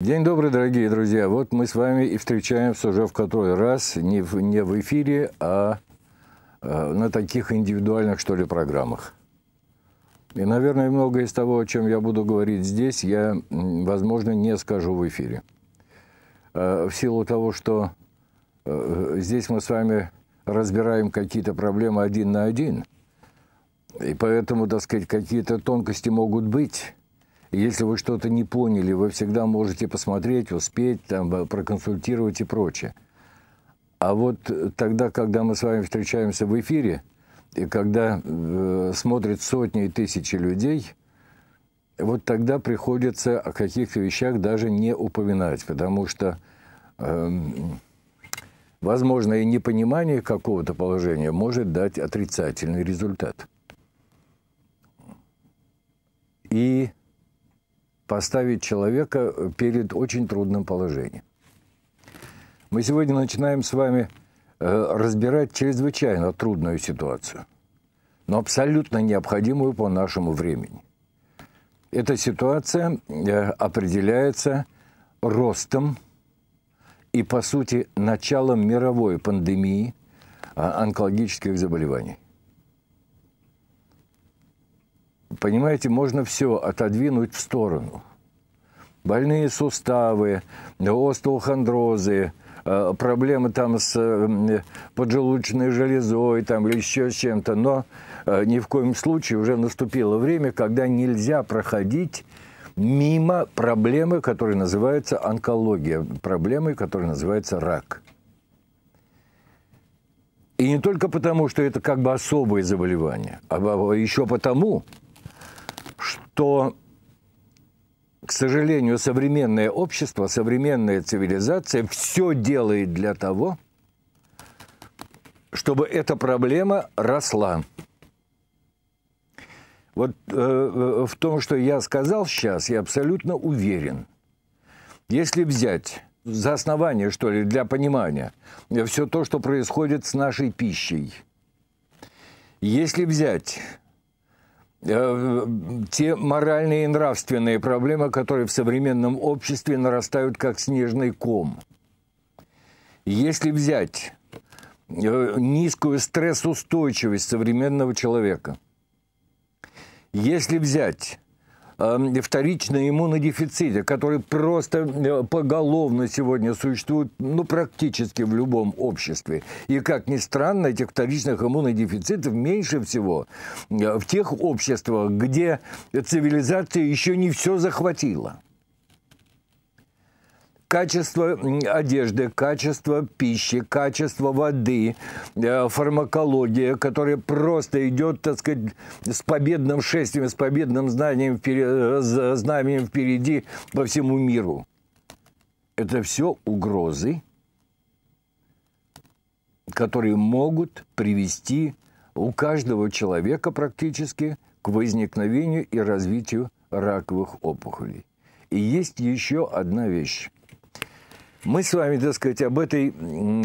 День добрый, дорогие друзья. Вот мы с вами и встречаемся уже в который раз, не в, не в эфире, а э, на таких индивидуальных, что ли, программах. И, наверное, многое из того, о чем я буду говорить здесь, я, возможно, не скажу в эфире. Э, в силу того, что э, здесь мы с вами разбираем какие-то проблемы один на один, и поэтому, так сказать, какие-то тонкости могут быть, если вы что-то не поняли, вы всегда можете посмотреть, успеть, там, э, проконсультировать и прочее. А вот тогда, когда мы с вами встречаемся в эфире, и когда э, смотрят сотни и тысячи людей, вот тогда приходится о каких-то вещах даже не упоминать, потому что э, возможно и непонимание какого-то положения может дать отрицательный результат. И поставить человека э, перед очень трудным положением. Мы сегодня начинаем с вами э, разбирать чрезвычайно трудную ситуацию, но абсолютно необходимую по нашему времени. Эта ситуация э, определяется ростом и, по сути, началом мировой пандемии онкологических заболеваний понимаете, можно все отодвинуть в сторону. Больные суставы, остеохондрозы, э, проблемы там с э, поджелудочной железой там, или еще с чем-то. Но э, ни в коем случае уже наступило время, когда нельзя проходить мимо проблемы, которая называется онкология, проблемы, которая называется рак. И не только потому, что это как бы особое заболевание, а, а, а еще потому, что к сожалению, современное общество, современная цивилизация все делает для того, чтобы эта проблема росла. Вот э, э, в том, что я сказал сейчас, я абсолютно уверен. Если взять за основание, что ли, для понимания, все то, что происходит с нашей пищей, если взять Э, те моральные и нравственные проблемы, которые в современном обществе нарастают как снежный ком. Если взять э, низкую стрессоустойчивость современного человека, если взять э, эм, вторичный иммунодефицита, который просто э, поголовно сегодня существуют, ну, практически в любом обществе. И, как ни странно, этих вторичных иммунодефицитов меньше всего э, в тех обществах, где цивилизация еще не все захватила качество одежды, качество пищи, качество воды, э, фармакология, которая просто идет, так сказать, с победным шествием, с победным знанием вперед, э, знанием впереди по всему миру. Это все угрозы, которые могут привести у каждого человека практически к возникновению и развитию раковых опухолей. И есть еще одна вещь мы с вами, так сказать, об этой,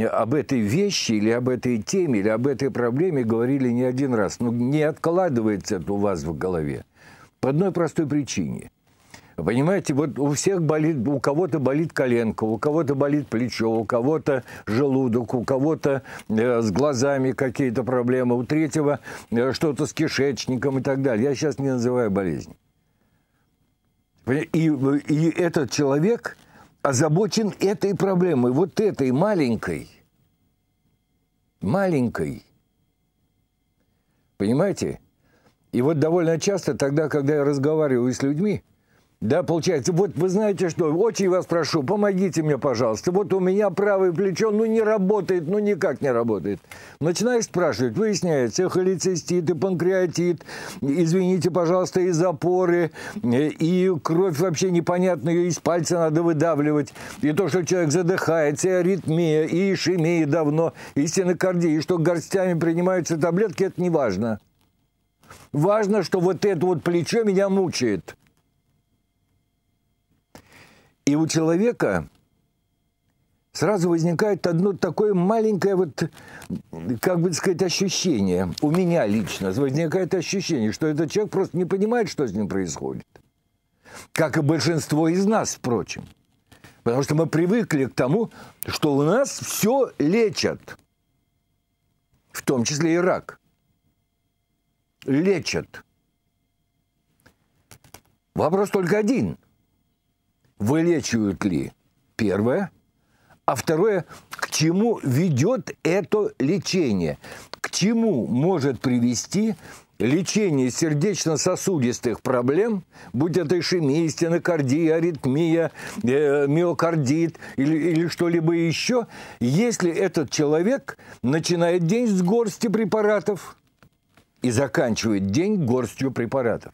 об этой вещи или об этой теме, или об этой проблеме говорили не один раз. Но ну, не откладывается это у вас в голове. По одной простой причине. Понимаете, вот у всех болит, у кого-то болит коленка, у кого-то болит плечо, у кого-то желудок, у кого-то э, с глазами какие-то проблемы, у третьего э, что-то с кишечником и так далее. Я сейчас не называю болезнь. И, и этот человек озабочен этой проблемой, вот этой маленькой, маленькой. Понимаете? И вот довольно часто тогда, когда я разговариваю с людьми, да, получается. Вот вы знаете что, очень вас прошу, помогите мне, пожалуйста. Вот у меня правое плечо, ну не работает, ну никак не работает. Начинаешь спрашивать, выясняется, холецистит и панкреатит, извините, пожалуйста, и запоры, и кровь вообще непонятная, ее из пальца надо выдавливать, и то, что человек задыхается, и аритмия, и ишемия давно, и стенокардия, и что горстями принимаются таблетки, это не важно. Важно, что вот это вот плечо меня мучает. И у человека сразу возникает одно такое маленькое, вот, как бы сказать, ощущение. У меня лично возникает ощущение, что этот человек просто не понимает, что с ним происходит. Как и большинство из нас, впрочем. Потому что мы привыкли к тому, что у нас все лечат. В том числе и рак. Лечат. Вопрос только один вылечивают ли? Первое. А второе, к чему ведет это лечение? К чему может привести лечение сердечно-сосудистых проблем, будь это ишемия, стенокардия, аритмия, э, миокардит или, или что-либо еще, если этот человек начинает день с горсти препаратов и заканчивает день горстью препаратов.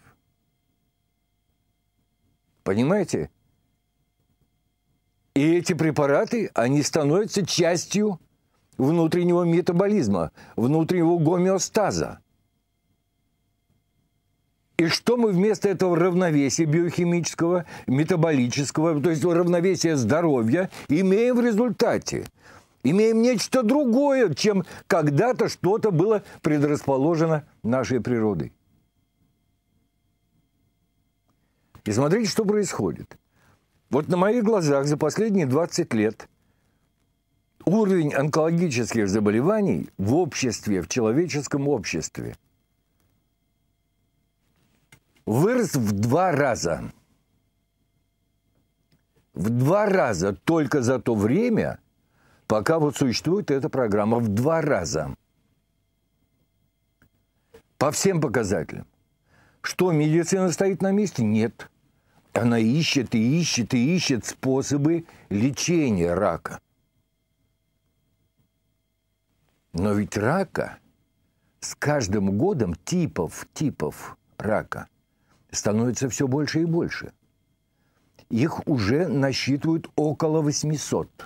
Понимаете? И эти препараты, они становятся частью внутреннего метаболизма, внутреннего гомеостаза. И что мы вместо этого равновесия биохимического, метаболического, то есть равновесия здоровья, имеем в результате? Имеем нечто другое, чем когда-то что-то было предрасположено нашей природой. И смотрите, что происходит. Вот на моих глазах за последние 20 лет уровень онкологических заболеваний в обществе, в человеческом обществе вырос в два раза. В два раза только за то время, пока вот существует эта программа, в два раза. По всем показателям. Что, медицина стоит на месте? Нет. Она ищет и ищет и ищет способы лечения рака. Но ведь рака с каждым годом типов, типов рака становится все больше и больше. Их уже насчитывают около 800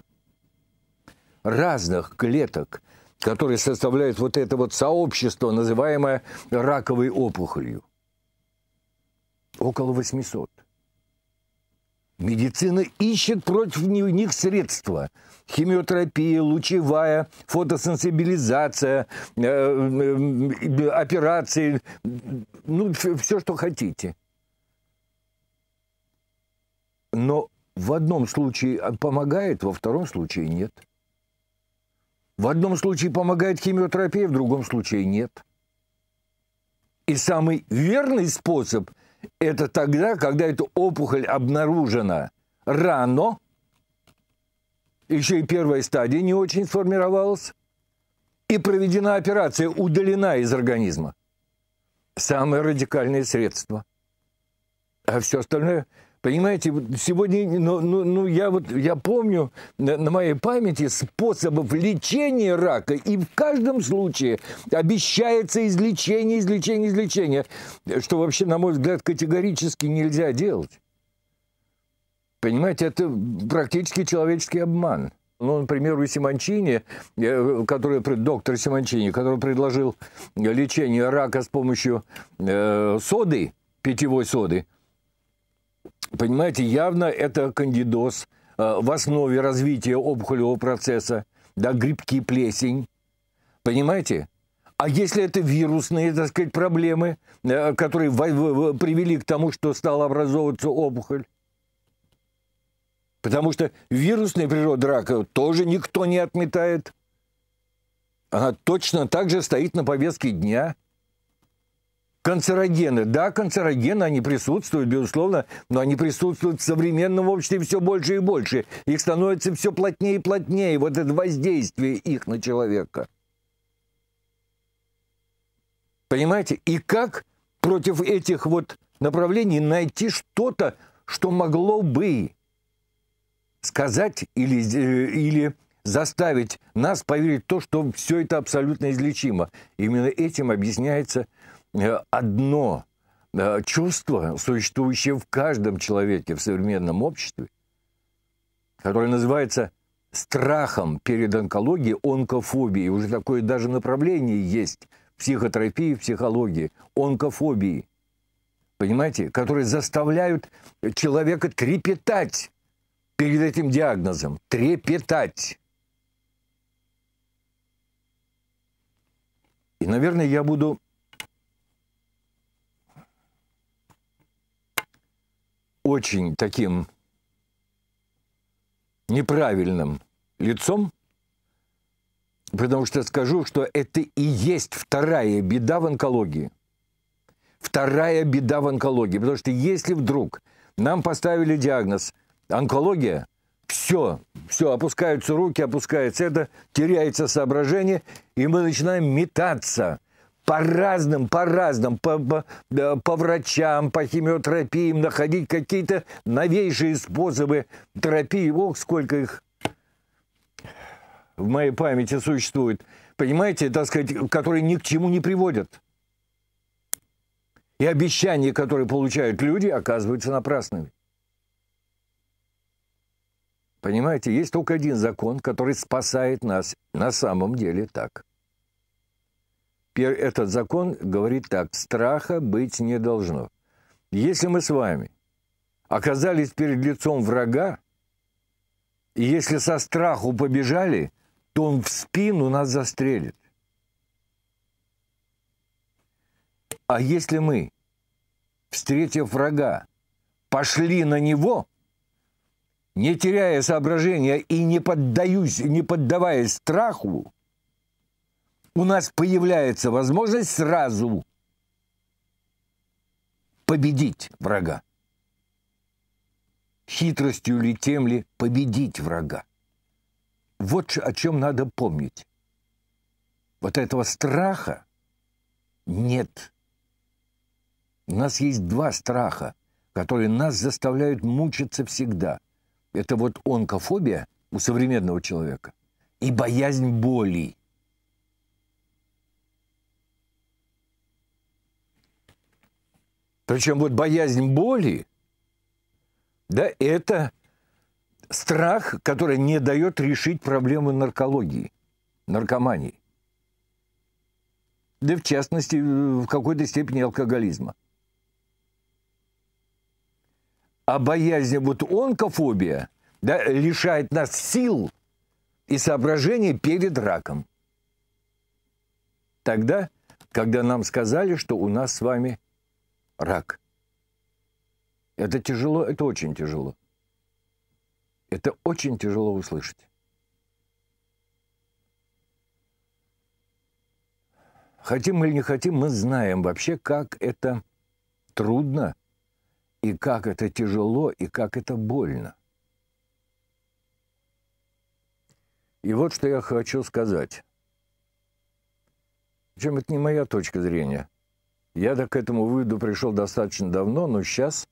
разных клеток, которые составляют вот это вот сообщество, называемое раковой опухолью. Около 800. Медицина ищет против них средства. Химиотерапия, лучевая, фотосенсибилизация, э, э, э, операции, ну, все, что хотите. Но в одном случае помогает, во втором случае нет. В одном случае помогает химиотерапия, в другом случае нет. И самый верный способ – это тогда, когда эта опухоль обнаружена рано, еще и первая стадия не очень сформировалась, и проведена операция, удалена из организма. Самое радикальное средство. А все остальное – Понимаете, сегодня, ну, ну, ну я вот, я помню на, на моей памяти способов лечения рака, и в каждом случае обещается излечение, излечение, излечение, что вообще, на мой взгляд, категорически нельзя делать. Понимаете, это практически человеческий обман. Ну, например, у Симончини, э, который, доктор Симончини, который предложил лечение рака с помощью э, соды, питьевой соды, Понимаете, явно это кандидоз э, в основе развития опухолевого процесса, да, грибки, плесень. Понимаете? А если это вирусные, так сказать, проблемы, э, которые привели к тому, что стала образовываться опухоль? Потому что вирусная природа рака тоже никто не отметает. Она точно так же стоит на повестке дня – Канцерогены. Да, канцерогены, они присутствуют, безусловно, но они присутствуют в современном обществе все больше и больше. Их становится все плотнее и плотнее, вот это воздействие их на человека. Понимаете? И как против этих вот направлений найти что-то, что могло бы сказать или, э, или заставить нас поверить в то, что все это абсолютно излечимо. Именно этим объясняется – Э, одно э, чувство, существующее в каждом человеке в современном обществе, которое называется страхом перед онкологией, онкофобией. Уже такое даже направление есть в психотерапии, в психологии, онкофобии. Понимаете? Которые заставляют человека трепетать перед этим диагнозом. Трепетать. И, наверное, я буду очень таким неправильным лицом, потому что скажу, что это и есть вторая беда в онкологии. Вторая беда в онкологии, потому что если вдруг нам поставили диагноз онкология, все, все, опускаются руки, опускается это, теряется соображение, и мы начинаем метаться – по разным, по разным, по, по, по врачам, по химиотерапиям находить какие-то новейшие способы терапии. Ох, сколько их в моей памяти существует. Понимаете, так сказать, которые ни к чему не приводят. И обещания, которые получают люди, оказываются напрасными. Понимаете, есть только один закон, который спасает нас. На самом деле так. Этот закон говорит так, страха быть не должно. Если мы с вами оказались перед лицом врага, и если со страху побежали, то он в спину нас застрелит. А если мы, встретив врага, пошли на него, не теряя соображения и не, поддаюсь, не поддаваясь страху, у нас появляется возможность сразу победить врага. Хитростью ли тем ли победить врага. Вот о чем надо помнить. Вот этого страха нет. У нас есть два страха, которые нас заставляют мучиться всегда. Это вот онкофобия у современного человека и боязнь боли. Причем вот боязнь боли, да, это страх, который не дает решить проблемы наркологии, наркомании. Да в частности, в какой-то степени алкоголизма. А боязнь, вот онкофобия, да, лишает нас сил и соображений перед раком. Тогда, когда нам сказали, что у нас с вами – рак. Это тяжело, это очень тяжело. Это очень тяжело услышать. Хотим мы или не хотим, мы знаем вообще, как это трудно, и как это тяжело, и как это больно. И вот что я хочу сказать. Причем это не моя точка зрения. Я так к этому выводу пришел достаточно давно, но сейчас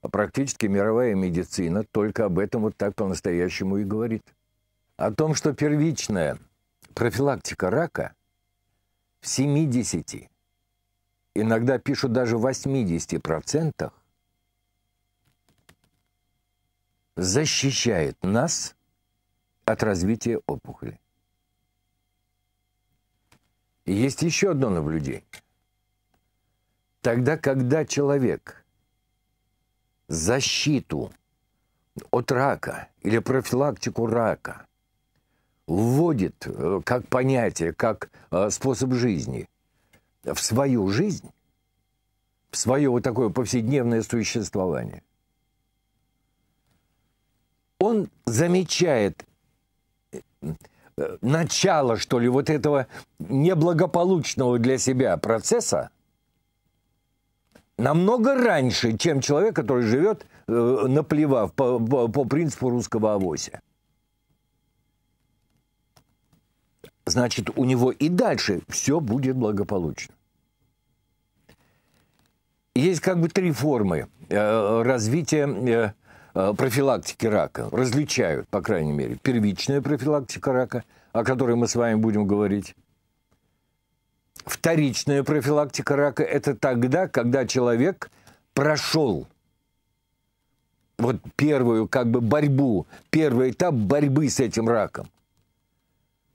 практически мировая медицина только об этом вот так по-настоящему и говорит. О том, что первичная профилактика рака в 70, иногда пишут даже в 80% защищает нас от развития опухоли. Есть еще одно наблюдение – Тогда, когда человек защиту от рака или профилактику рака вводит э, как понятие, как э, способ жизни в свою жизнь, в свое вот такое повседневное существование, он замечает э, начало, что ли, вот этого неблагополучного для себя процесса – намного раньше, чем человек, который живет, э, наплевав по, по, по принципу русского авося. Значит, у него и дальше все будет благополучно. Есть как бы три формы э, развития э, э, профилактики рака. Различают, по крайней мере, первичная профилактика рака, о которой мы с вами будем говорить Вторичная профилактика рака – это тогда, когда человек прошел вот первую как бы борьбу, первый этап борьбы с этим раком.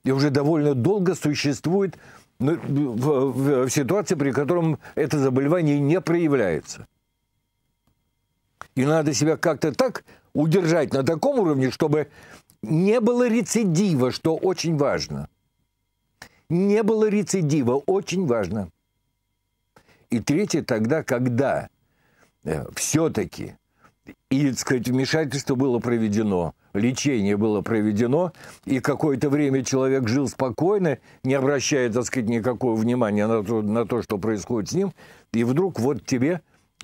И уже довольно долго существует ну, в, в, в ситуации, при котором это заболевание не проявляется. И надо себя как-то так удержать на таком уровне, чтобы не было рецидива, что очень важно – не было рецидива. Очень важно. И третье тогда, когда э, все-таки и, так сказать, вмешательство было проведено, лечение было проведено, и какое-то время человек жил спокойно, не обращая, так сказать, никакого внимания на то, на то что происходит с ним, и вдруг вот тебе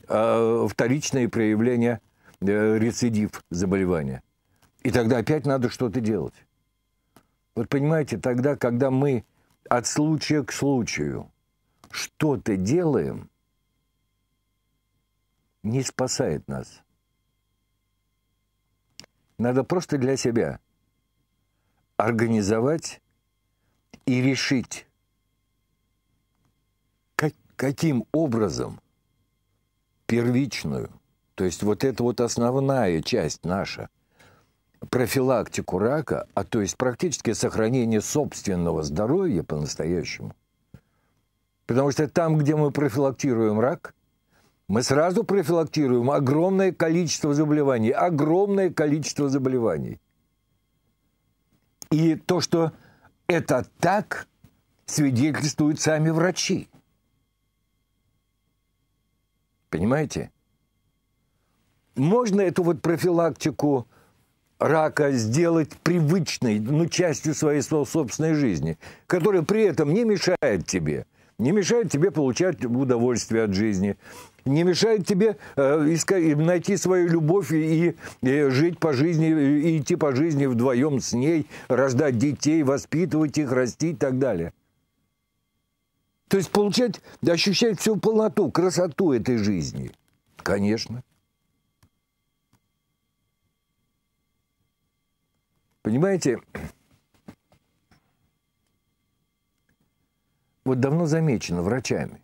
э, вторичное проявление, э, рецидив заболевания. И тогда опять надо что-то делать. Вот понимаете, тогда, когда мы от случая к случаю что-то делаем, не спасает нас. Надо просто для себя организовать и решить, как, каким образом первичную, то есть вот эта вот основная часть наша – профилактику рака, а то есть практически сохранение собственного здоровья по-настоящему. Потому что там, где мы профилактируем рак, мы сразу профилактируем огромное количество заболеваний, огромное количество заболеваний. И то, что это так, свидетельствуют сами врачи. Понимаете? Можно эту вот профилактику рака сделать привычной, ну, частью своей собственной жизни, которая при этом не мешает тебе, не мешает тебе получать удовольствие от жизни, не мешает тебе э, искать, найти свою любовь и, и жить по жизни, и идти по жизни вдвоем с ней, рождать детей, воспитывать их, расти и так далее. То есть получать, ощущать всю полноту, красоту этой жизни. Конечно. Понимаете, вот давно замечено врачами.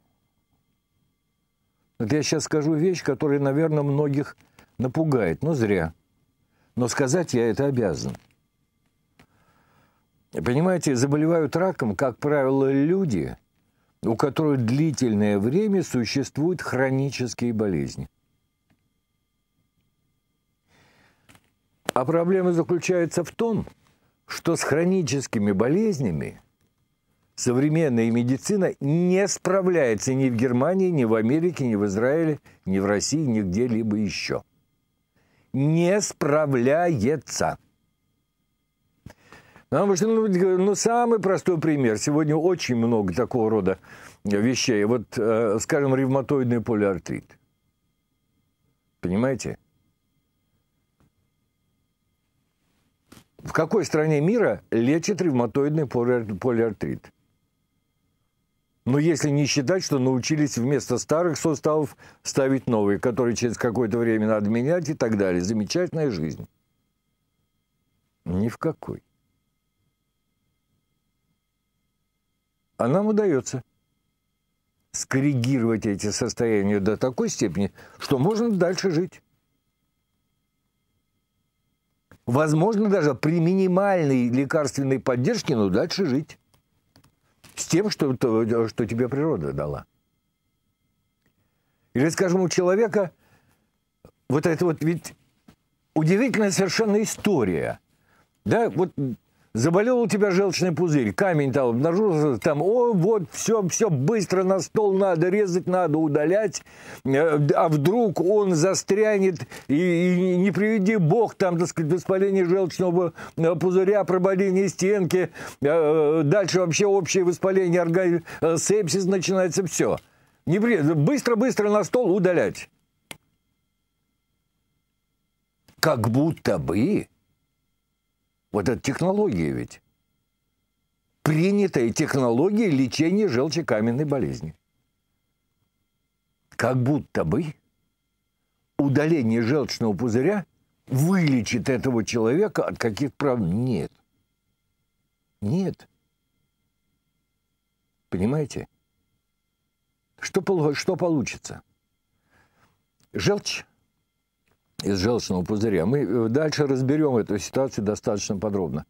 Вот я сейчас скажу вещь, которая, наверное, многих напугает, но зря. Но сказать я это обязан. Понимаете, заболевают раком, как правило, люди, у которых длительное время существуют хронические болезни. А проблема заключается в том, что с хроническими болезнями современная медицина не справляется ни в Германии, ни в Америке, ни в Израиле, ни в России, ни где-либо еще. Не справляется. Потому что, ну, а ну, ну, самый простой пример. Сегодня очень много такого рода вещей. Вот, э, скажем, ревматоидный полиартрит. Понимаете? В какой стране мира лечит ревматоидный полиартрит? Но если не считать, что научились вместо старых суставов ставить новые, которые через какое-то время надо менять и так далее. Замечательная жизнь. Ни в какой. А нам удается скоррегировать эти состояния до такой степени, что можно дальше жить возможно даже при минимальной лекарственной поддержке, но дальше жить с тем, что, что тебе природа дала. Или, скажем, у человека вот это вот ведь удивительная совершенно история. Да, вот Заболел у тебя желчный пузырь, камень там обнаружился, там, о, вот, все, все, быстро на стол надо, резать надо, удалять, э, а вдруг он застрянет, и, и не приведи бог, там, так сказать, воспаление желчного э, пузыря, прободение стенки, э, дальше вообще общее воспаление, органи... сепсис начинается, все. не Быстро-быстро на стол удалять. Как будто бы вот это технология ведь. Принятая технология лечения желчекаменной болезни. Как будто бы удаление желчного пузыря вылечит этого человека от каких-то проблем. Нет. Нет. Понимаете? Что, что получится? Желчь из желчного пузыря. Мы э, дальше разберем эту ситуацию достаточно подробно.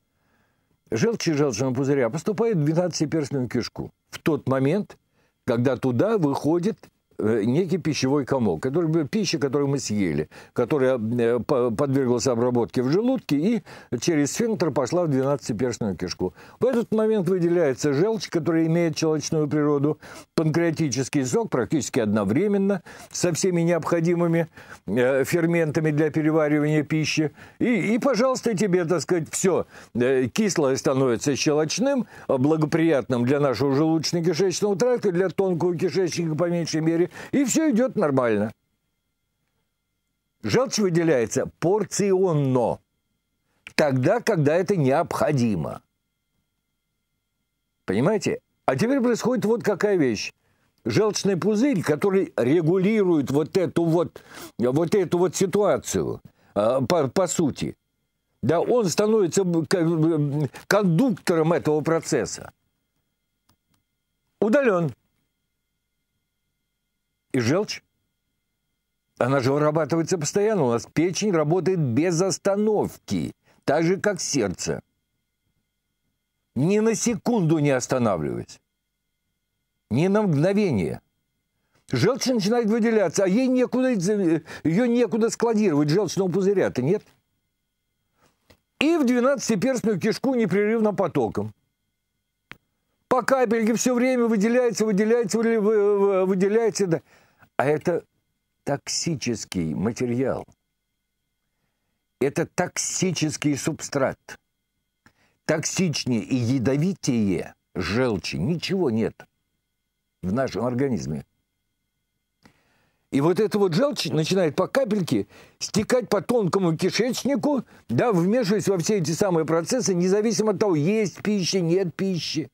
Желчь из желчного пузыря поступает в 12-перстную кишку в тот момент, когда туда выходит Э, некий пищевой комок, который, пища, которую мы съели, которая э, подверглась обработке в желудке и через сфинктер пошла в 12-перстную кишку. В этот момент выделяется желчь, которая имеет щелочную природу, панкреатический сок практически одновременно со всеми необходимыми э, ферментами для переваривания пищи. И, и пожалуйста, тебе, так сказать, все кислое становится щелочным, благоприятным для нашего желудочно-кишечного тракта, для тонкого кишечника по меньшей мере, и все идет нормально. Желчь выделяется порционно, тогда, когда это необходимо. Понимаете? А теперь происходит вот какая вещь. Желчный пузырь, который регулирует вот эту вот, вот эту вот ситуацию, а, по, по сути, да, он становится кондуктором этого процесса. Удален. И желчь? Она же вырабатывается постоянно. У нас печень работает без остановки, так же, как сердце. Ни на секунду не останавливаясь. Ни на мгновение. Желчь начинает выделяться, а ей некуда, ее некуда складировать, желчного пузыря-то нет. И в 12-перстную кишку непрерывно потоком. По капельке все время выделяется, выделяется, выделяется. выделяется а это токсический материал. Это токсический субстрат. Токсичнее и ядовитее желчи ничего нет в нашем организме. И вот эта вот желчь начинает по капельке стекать по тонкому кишечнику, да, вмешиваясь во все эти самые процессы, независимо от того, есть пища, нет пищи.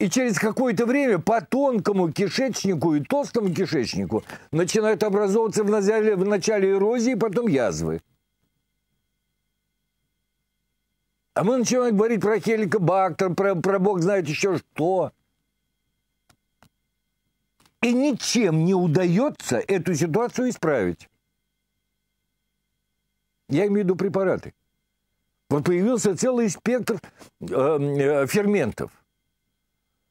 И через какое-то время по тонкому кишечнику и толстому кишечнику начинают образовываться в начале, в начале эрозии, потом язвы. А мы начинаем говорить про хеликобактер, про, про бог знает еще что. И ничем не удается эту ситуацию исправить. Я имею в виду препараты. Вот появился целый спектр э, э, ферментов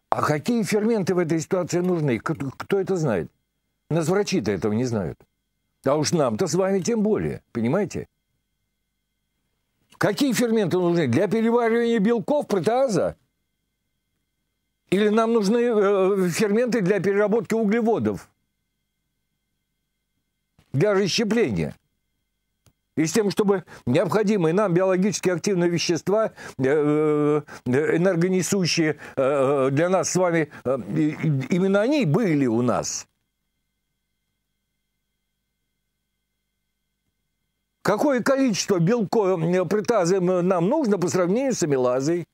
а какие ферменты в этой ситуации нужны? Кто, кто это знает? Нас врачи-то этого не знают. А уж нам-то с вами тем более, понимаете? Какие ферменты нужны? Для переваривания белков протеаза? Или нам нужны э, ферменты для переработки углеводов? Для расщепления? и с тем, чтобы необходимые нам биологически активные вещества, э, э, энергонесущие э, для нас с вами, именно они были у нас. Какое количество белко протазы нам нужно по сравнению с амилазой?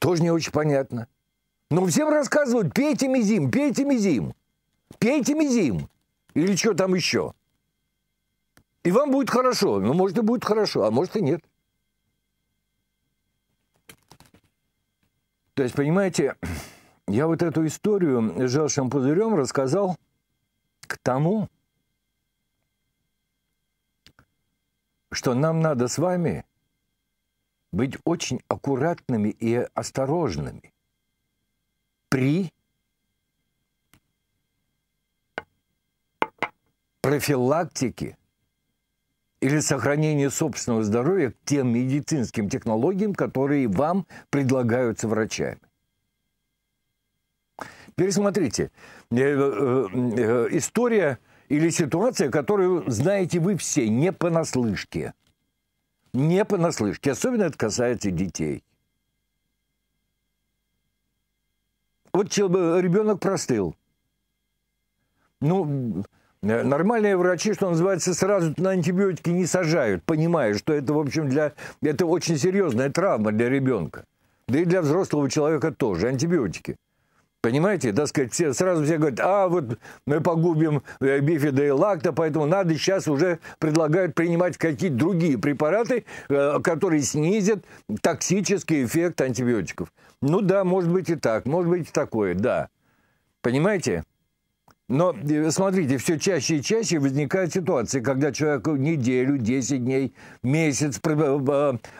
Тоже не очень понятно. Но ну, всем рассказывают, пейте мизим, пейте мизим, пейте мизим. Или что там еще? И вам будет хорошо. Ну, может, и будет хорошо, а может, и нет. То есть, понимаете, я вот эту историю с жалшим пузырем рассказал к тому, что нам надо с вами быть очень аккуратными и осторожными при профилактики или сохранения собственного здоровья к тем медицинским технологиям, которые вам предлагаются врачами. Пересмотрите, э, э, э, история или ситуация, которую знаете вы все, не понаслышке. Не понаслышке, особенно это касается детей. Вот ребенок простыл. Ну, Э, нормальные врачи, что называется, сразу на антибиотики не сажают, понимая, что это, в общем, для... это очень серьезная травма для ребенка. Да и для взрослого человека тоже. Антибиотики. Понимаете, Да, сказать, все, сразу все говорят, а вот мы погубим э, бифида и лакта, поэтому надо сейчас уже предлагают принимать какие-то другие препараты, э, которые снизят токсический эффект антибиотиков. Ну да, может быть и так, может быть и такое, да. Понимаете? Но э, смотрите, все чаще и чаще возникают ситуации, когда человеку неделю, 10 дней, месяц э,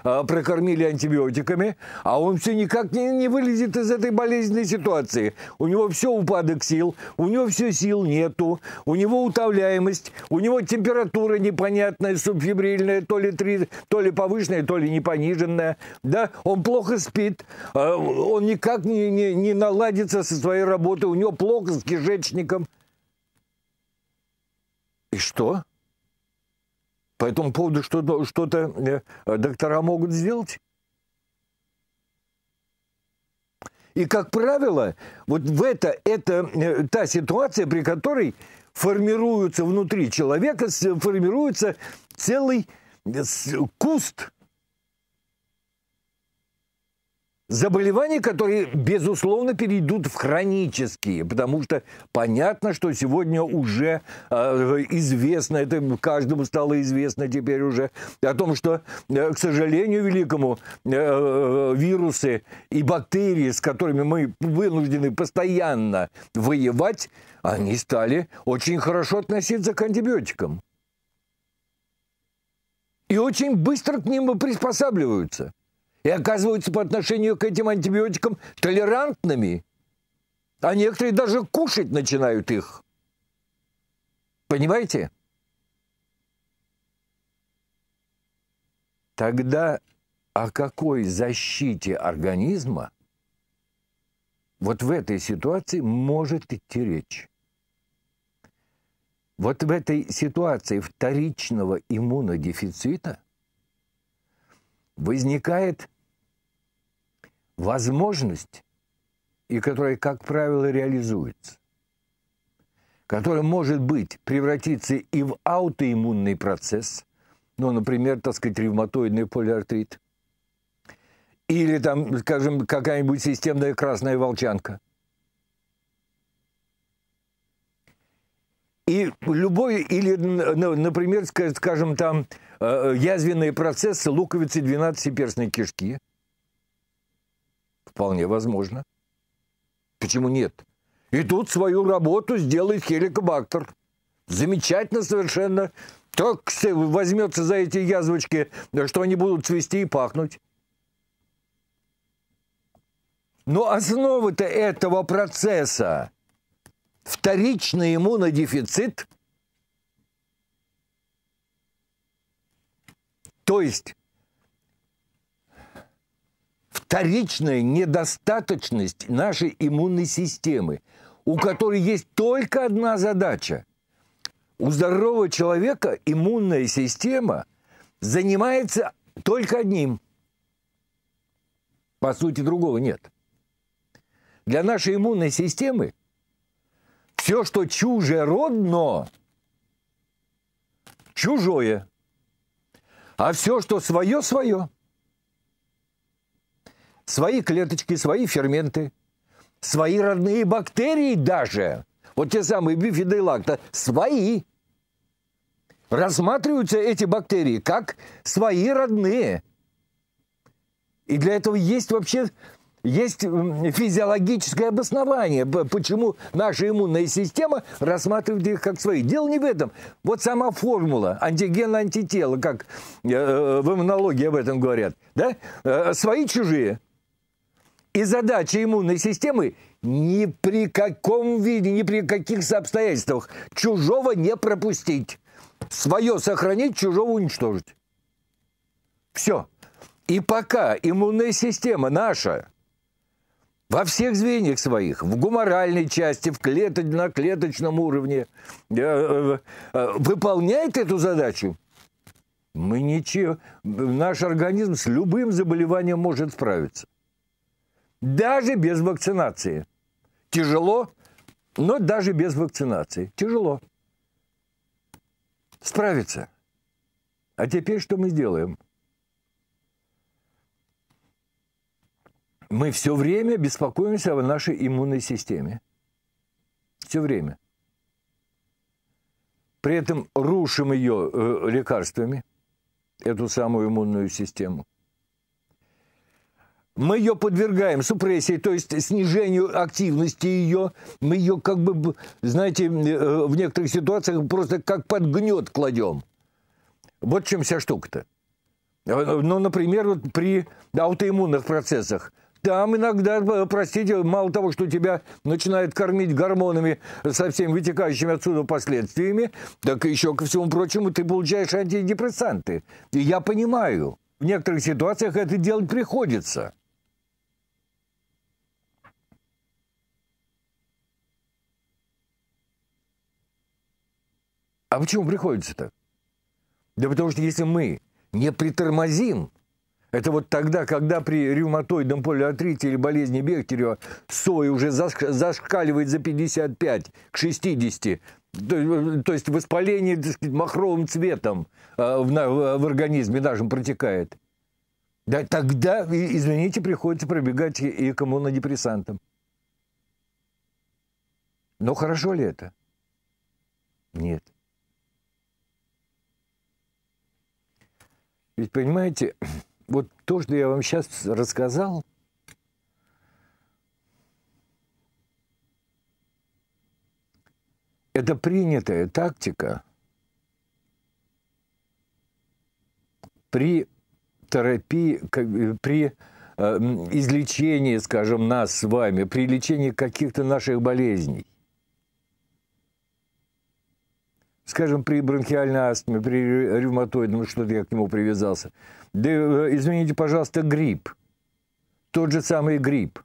а, прокормили антибиотиками, а он все никак не, не вылезет из этой болезненной ситуации. У него все упадок сил, у него все сил нету, у него утовляемость, у него температура непонятная, субфибрильная, то ли, три, то ли повышенная, то ли не пониженная. Да? Он плохо спит, э, он никак не, не, не наладится со своей работой, у него плохо с кишечником – и что? По этому поводу что-то что, э, -то, доктора могут сделать? И, как правило, вот в это, это э, та ситуация, при которой формируются внутри человека, формируется целый э, куст Заболевания, которые, безусловно, перейдут в хронические, потому что понятно, что сегодня уже э, известно, это каждому стало известно теперь уже, о том, что, э, к сожалению великому, э, э вирусы и бактерии, с которыми мы вынуждены постоянно воевать, они стали очень хорошо относиться к антибиотикам. И очень быстро к ним приспосабливаются и оказываются по отношению к этим антибиотикам толерантными, а некоторые даже кушать начинают их. Понимаете? Тогда о какой защите организма вот в этой ситуации может идти речь? Вот в этой ситуации вторичного иммунодефицита возникает возможность, и которая, как правило, реализуется, которая может быть превратиться и в аутоиммунный процесс, ну, например, так сказать, ревматоидный полиартрит, или там, скажем, какая-нибудь системная красная волчанка. И любой, или, например, скажем, там э, э, язвенные процессы луковицы 12-перстной кишки – Вполне возможно. Почему нет? И тут свою работу сделает хеликобактер. Замечательно совершенно. Так возьмется за эти язвочки, что они будут цвести и пахнуть. Но основы-то этого процесса – вторичный иммунодефицит, то есть вторичная недостаточность нашей иммунной системы, у которой есть только одна задача. У здорового человека иммунная система занимается только одним. По сути, другого нет. Для нашей иммунной системы все, что чужеродно, чужое. А все, что свое, свое свои клеточки, свои ферменты, свои родные бактерии даже, вот те самые бифиды и лакта, свои. Рассматриваются эти бактерии как свои родные. И для этого есть вообще есть физиологическое обоснование, почему наша иммунная система рассматривает их как свои. Дело не в этом. Вот сама формула антиген-антитела, как э, э, в иммунологии об этом говорят. Да? Э, Свои-чужие. И задача иммунной системы ни при каком виде, ни при каких обстоятельствах чужого не пропустить. Свое сохранить, чужого уничтожить. Все. И пока иммунная система наша во всех звеньях своих, в гуморальной части, в клеточ на клеточном уровне, э -э -э выполняет эту задачу, мы ничего, наш организм с любым заболеванием может справиться даже без вакцинации. Тяжело, но даже без вакцинации. Тяжело. Справиться. А теперь что мы сделаем? Мы все время беспокоимся о нашей иммунной системе. Все время. При этом рушим ее э, лекарствами, эту самую иммунную систему мы ее подвергаем супрессии, то есть снижению активности ее. Мы ее как бы, знаете, э, в некоторых ситуациях просто как под гнет кладем. Вот в чем вся штука-то. Э, э, ну, например, вот при аутоиммунных процессах. Там иногда, простите, мало того, что тебя начинает кормить гормонами со всеми вытекающими отсюда последствиями, так еще, ко всему прочему, ты получаешь антидепрессанты. И я понимаю, в некоторых ситуациях это делать приходится. А почему приходится-то? Да потому что если мы не притормозим, это вот тогда, когда при ревматоидном полиартрите или болезни Бехтерева сои уже зашкаливает за 55 к 60, то, то есть воспаление так сказать, махровым цветом э, в, в организме нашем протекает. Да тогда, извините, приходится пробегать и к иммунодепрессантам. Но ну, хорошо ли это? Нет. Ведь понимаете, вот то, что я вам сейчас рассказал, это принятая тактика при терапии, при э, излечении, скажем, нас с вами, при лечении каких-то наших болезней. скажем, при бронхиальной астме, при ревматоидном, ну, что-то я к нему привязался. Да, э, извините, пожалуйста, грипп. Тот же самый грипп.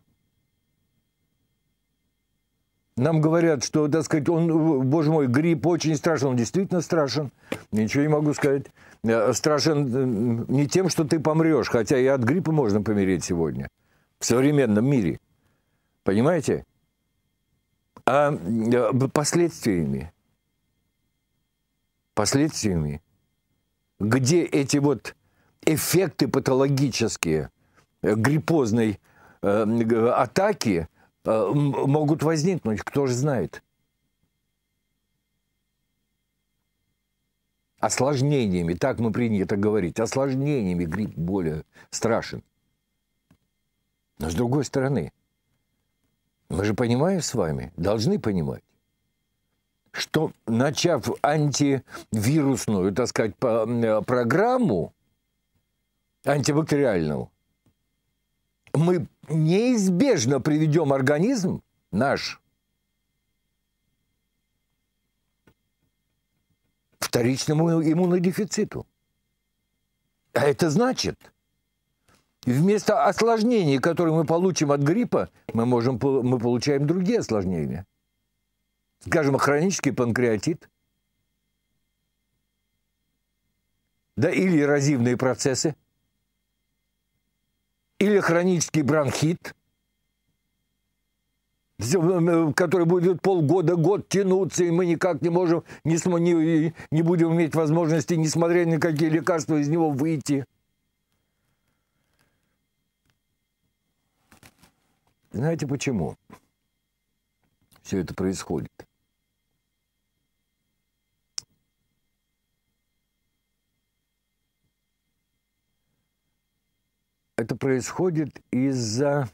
Нам говорят, что, так сказать, он, э, боже мой, грипп очень страшен. Он действительно страшен. Ничего не могу сказать. Э, страшен не тем, что ты помрешь, хотя и от гриппа можно помереть сегодня в современном мире. Понимаете? А последствиями – последствиями, где эти вот эффекты патологические э, гриппозной э, атаки э, могут возникнуть, кто же знает. Осложнениями, так мы принято говорить, осложнениями грипп более страшен. Но с другой стороны, мы же понимаем с вами, должны понимать, что начав антивирусную, так сказать, программу, антибактериальную, мы неизбежно приведем организм наш вторичному иммунодефициту. А это значит, вместо осложнений, которые мы получим от гриппа, мы, можем, мы получаем другие осложнения скажем, хронический панкреатит, да или эрозивные процессы, или хронический бронхит, который будет полгода, год тянуться, и мы никак не можем, не, см, не, не будем иметь возможности, несмотря ни на какие лекарства, из него выйти. Знаете почему все это происходит? это происходит из-за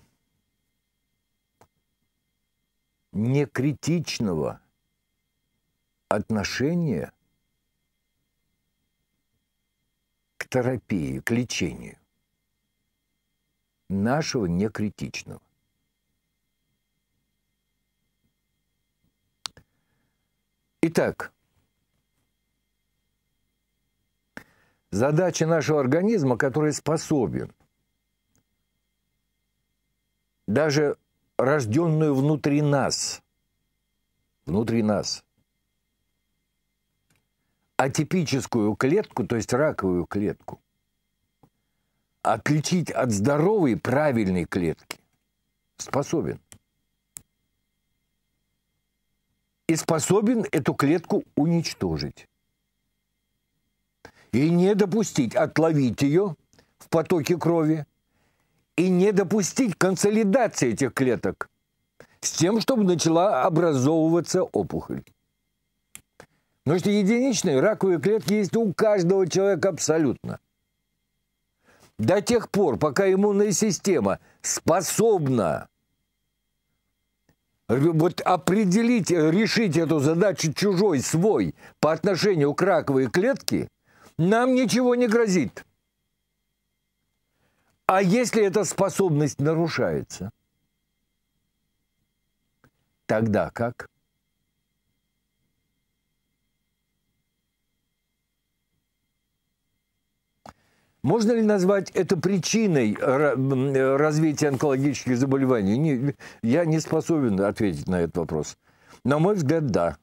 некритичного отношения к терапии, к лечению. Нашего некритичного. Итак, задача нашего организма, который способен – даже рожденную внутри нас. Внутри нас. Атипическую клетку, то есть раковую клетку, отличить от здоровой правильной клетки способен. И способен эту клетку уничтожить. И не допустить отловить ее в потоке крови – и не допустить консолидации этих клеток с тем, чтобы начала образовываться опухоль. Потому что единичные раковые клетки есть у каждого человека абсолютно. До тех пор, пока иммунная система способна вот определить, решить эту задачу чужой, свой по отношению к раковой клетке, нам ничего не грозит. А если эта способность нарушается, тогда как? Можно ли назвать это причиной развития онкологических заболеваний? Не, я не способен ответить на этот вопрос. На мой взгляд, да.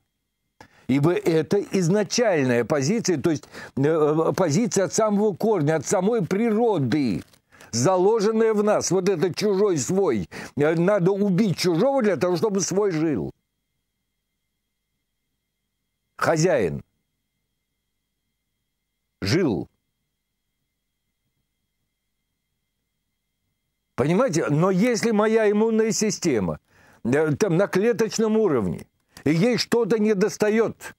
Ибо это изначальная позиция, то есть э, э, позиция от самого корня, от самой природы – заложенное в нас. Вот это чужой свой. Э, надо убить чужого для того, чтобы свой жил. Хозяин. Жил. Понимаете? Но если моя иммунная система э, там на клеточном уровне, и ей что-то недостает,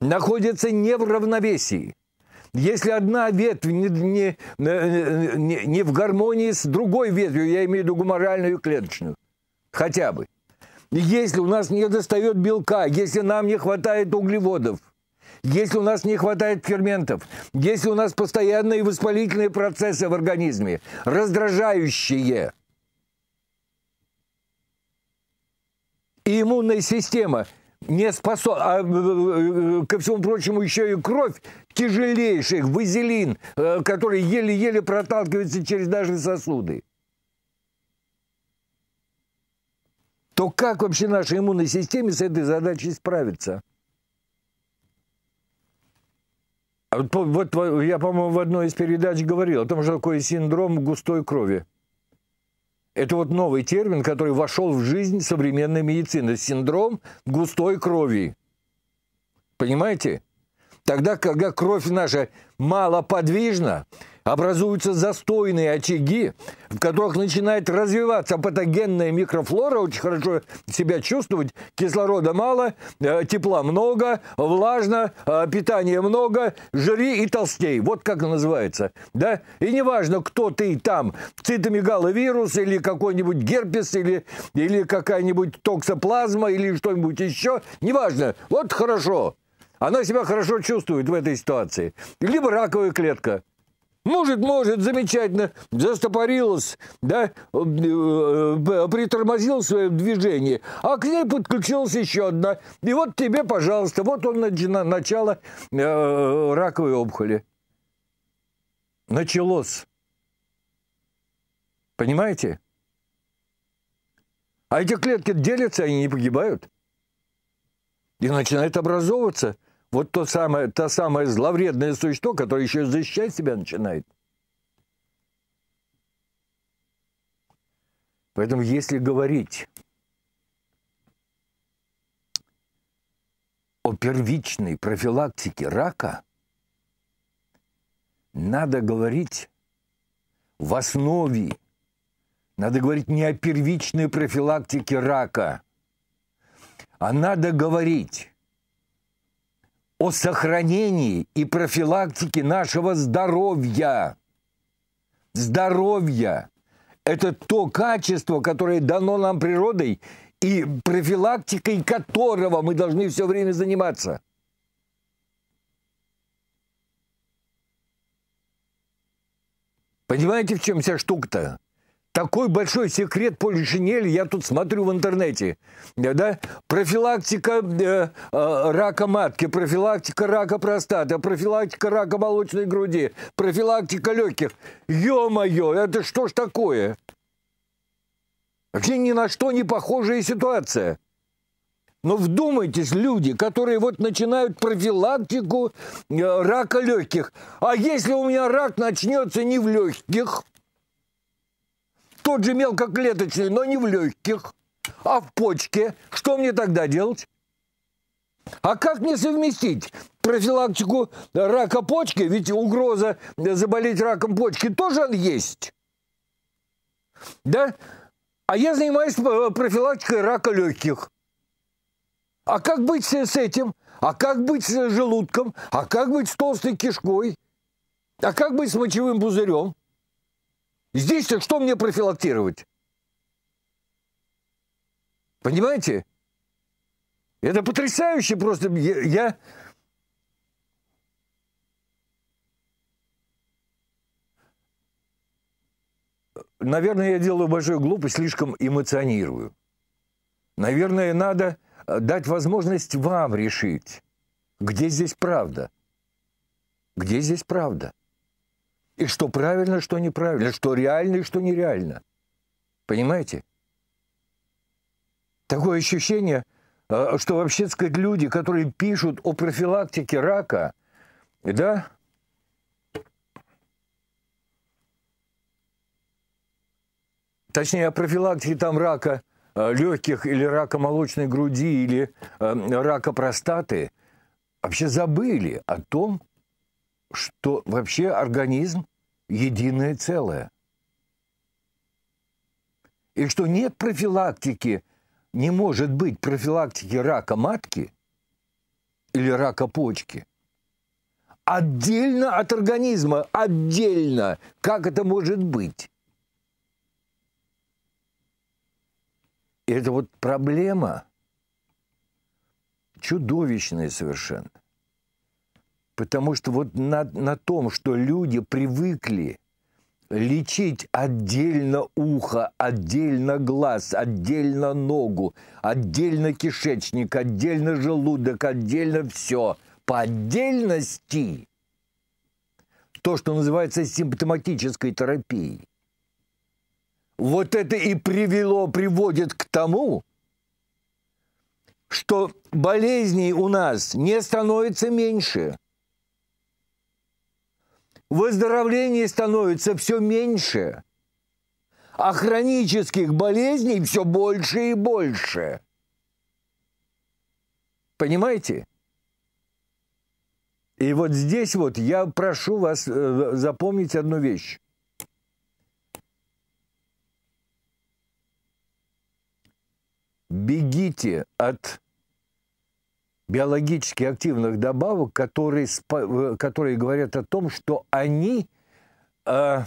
находится не в равновесии – если одна ветвь не, не, э, э, не, не в гармонии с другой ветвью, я имею в виду гуморальную и клеточную, хотя бы. Если у нас не достает белка, если нам не хватает углеводов, если у нас не хватает ферментов, если у нас постоянные воспалительные процессы в организме, раздражающие – и иммунная система не способ... А, э, э, ко всему прочему, еще и кровь тяжелейшая, вазелин, э, который еле-еле проталкивается через даже сосуды. То как вообще нашей иммунной системе с этой задачей справиться? А вот, вот я, по-моему, в одной из передач говорил о том, что такое синдром густой крови. Это вот новый термин, который вошел в жизнь современной медицины. Синдром густой крови. Понимаете? Тогда, когда кровь наша малоподвижна, образуются застойные очаги, в которых начинает развиваться патогенная микрофлора, очень хорошо себя чувствовать, кислорода мало, э, тепла много, влажно, э, питания много, жри и толстей. Вот как называется. Да? И неважно, кто ты там, цитомегаловирус или какой-нибудь герпес, или, или какая-нибудь токсоплазма, или что-нибудь еще, неважно. Вот хорошо. Она себя хорошо чувствует в этой ситуации. Либо раковая клетка – может, может, замечательно, застопорилась, да, э, э, э, притормозил свое движение, а к ней подключилась еще одна. И вот тебе, пожалуйста, вот он начало раковой опухоли. Началось. Понимаете? А эти клетки делятся, они не погибают. И начинает образовываться – вот то самое, то самое зловредное существо, которое еще защищать себя начинает. Поэтому если говорить о первичной профилактике рака, надо говорить в основе, надо говорить не о первичной профилактике рака, а надо говорить о сохранении и профилактике нашего здоровья. Здоровье – это то качество, которое дано нам природой и профилактикой которого мы должны все время заниматься. Понимаете, в чем вся штука-то? Такой большой секрет полишинели я тут смотрю в интернете. Да? Профилактика э, э, рака матки, профилактика рака простаты, профилактика рака молочной груди, профилактика легких. Ё-моё, это что ж такое? Вообще ни на что не похожая ситуация. Но вдумайтесь, люди, которые вот начинают профилактику э, рака легких. А если у меня рак начнется не в легких, тот же мелкоклеточный, но не в легких, а в почке, что мне тогда делать? А как мне совместить профилактику рака почки, ведь угроза заболеть раком почки тоже он есть, да? А я занимаюсь профилактикой рака легких. А как быть с этим? А как быть с желудком? А как быть с толстой кишкой? А как быть с мочевым пузырем? Здесь-то что мне профилактировать? Понимаете? Это потрясающе просто. Я, я... Наверное, я делаю большую глупость, слишком эмоционирую. Наверное, надо э, дать возможность вам решить, где здесь правда. Где здесь правда? И что правильно, что неправильно, что реально и что нереально. Понимаете? Такое ощущение, э, что вообще, так сказать, люди, которые пишут о профилактике рака, да, точнее, о профилактике там рака э, легких или рака молочной груди или э, рака простаты, вообще забыли о том, что вообще организм единое целое. И что нет профилактики, не может быть профилактики рака матки или рака почки отдельно от организма, отдельно. Как это может быть? И это вот проблема чудовищная совершенно. Потому что вот на, на том, что люди привыкли лечить отдельно ухо, отдельно глаз, отдельно ногу, отдельно кишечник, отдельно желудок, отдельно все, по отдельности, то, что называется симптоматической терапией. Вот это и привело, приводит к тому, что болезней у нас не становится меньше – Выздоровлений становится все меньше, а хронических болезней все больше и больше. Понимаете? И вот здесь вот я прошу вас э, запомнить одну вещь. Бегите от биологически активных добавок, которые, э, которые говорят о том, что они э,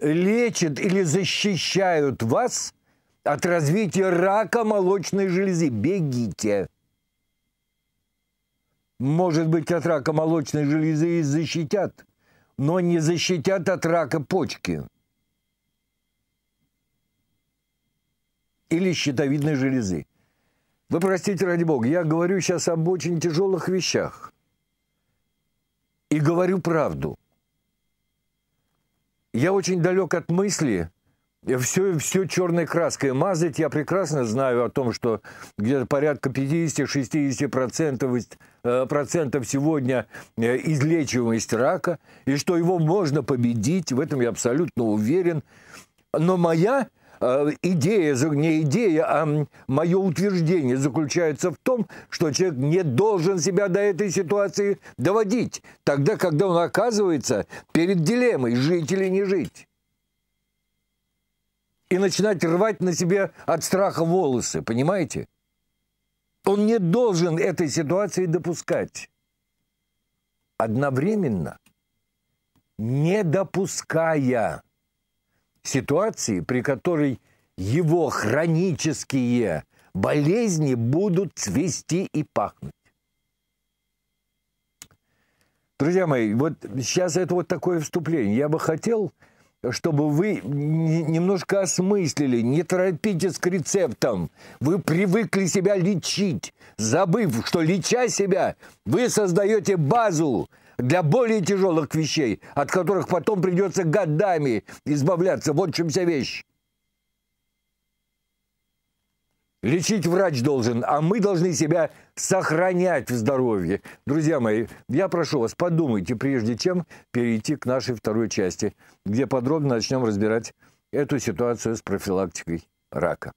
лечат или защищают вас от развития рака молочной железы. Бегите! Может быть, от рака молочной железы и защитят, но не защитят от рака почки. Или щитовидной железы. Вы простите, ради бога, я говорю сейчас об очень тяжелых вещах. И говорю правду. Я очень далек от мысли все, все черной краской мазать. Я прекрасно знаю о том, что где-то порядка 50-60% э, процентов сегодня э, излечиваемость рака, и что его можно победить. В этом я абсолютно уверен. Но моя а, идея, не идея, а мое утверждение заключается в том, что человек не должен себя до этой ситуации доводить, тогда, когда он оказывается перед дилеммой жить или не жить. И начинать рвать на себе от страха волосы, понимаете? Он не должен этой ситуации допускать. Одновременно не допуская ситуации, при которой его хронические болезни будут цвести и пахнуть. Друзья мои, вот сейчас это вот такое вступление. Я бы хотел, чтобы вы немножко осмыслили, не торопитесь к рецептам. Вы привыкли себя лечить, забыв, что леча себя, вы создаете базу, для более тяжелых вещей, от которых потом придется годами избавляться. Вот в чем вся вещь. Лечить врач должен, а мы должны себя сохранять в здоровье. Друзья мои, я прошу вас, подумайте, прежде чем перейти к нашей второй части, где подробно начнем разбирать эту ситуацию с профилактикой рака.